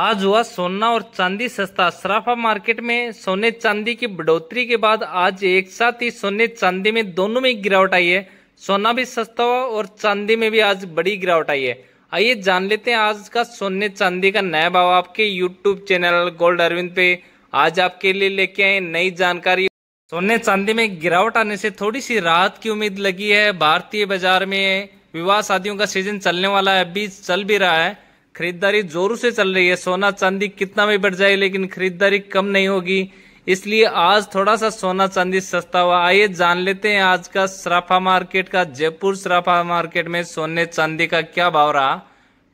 आज हुआ सोना और चांदी सस्ता सराफा मार्केट में सोने चांदी की बढ़ोतरी के बाद आज एक साथ ही सोने चांदी में दोनों में गिरावट आई है सोना भी सस्ता हुआ और चांदी में भी आज बड़ी गिरावट आई है आइए जान लेते हैं आज का सोने चांदी का नया भाव आपके यूट्यूब चैनल गोल्ड अरविंद पे आज आपके लिए लेके आए नई जानकारी सोने चांदी में गिरावट आने से थोड़ी सी राहत की उम्मीद लगी है भारतीय बाजार में विवाह शादियों का सीजन चलने वाला है अभी चल भी रहा है खरीदारी जोरों से चल रही है सोना चांदी कितना भी बढ़ जाए लेकिन खरीदारी कम नहीं होगी इसलिए आज थोड़ा सा सोना चांदी सस्ता हुआ आइए जान लेते हैं आज का सराफा मार्केट का जयपुर सराफा मार्केट में सोने चांदी का क्या भाव रहा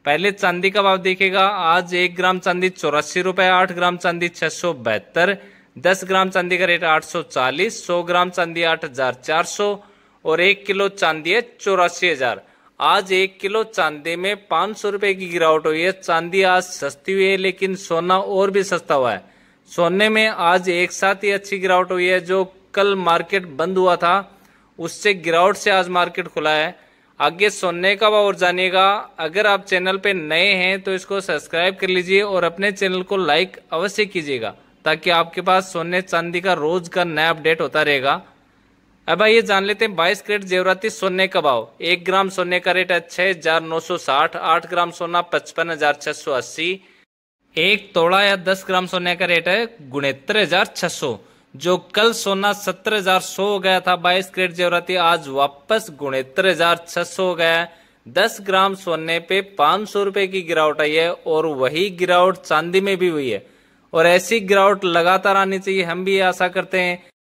पहले चांदी का भाव देखेगा आज एक ग्राम चांदी चौरासी रुपए आठ ग्राम चांदी छह सौ बहत्तर दस ग्राम चांदी का रेट आठ सौ चालीस सौ ग्राम चांदी आठ हजार चार सौ और एक किलो चांदी है चौरासी हजार आज एक किलो चांदी में पांच सौ रुपए की गिरावट हुई है चांदी आज सस्ती हुई है लेकिन सोना और भी सस्ता हुआ है सोने में आज एक साथ ही अच्छी गिरावट हुई है जो कल मार्केट बंद हुआ था उससे गिरावट से आज मार्केट खुला है आगे सोने का भाव और जानिएगा अगर आप चैनल पे नए हैं तो इसको सब्सक्राइब कर लीजिए और अपने चैनल को लाइक अवश्य कीजिएगा ताकि आपके पास सोने चांदी का रोज का नया अपडेट होता रहेगा अब आइए जान लेते हैं बाईस करेट जेवराती सोने का भाव एक ग्राम सोने का रेट है छह हजार नौ सौ साठ आठ ग्राम सोना पचपन हजार छह सौ अस्सी एक तोड़ा या दस ग्राम सोने का रेट है गुणहत्तर हजार छह सौ जो कल सोना सत्तर हजार सो हो गया था बाईस करेट जेवराती आज वापस गुणहत्तर हजार छह सौ हो गया दस ग्राम सोने पे पांच सौ रुपए की गिरावट आई है और वही गिरावट चांदी में भी हुई है और ऐसी गिरावट लगातार आनी चाहिए हम भी आशा करते हैं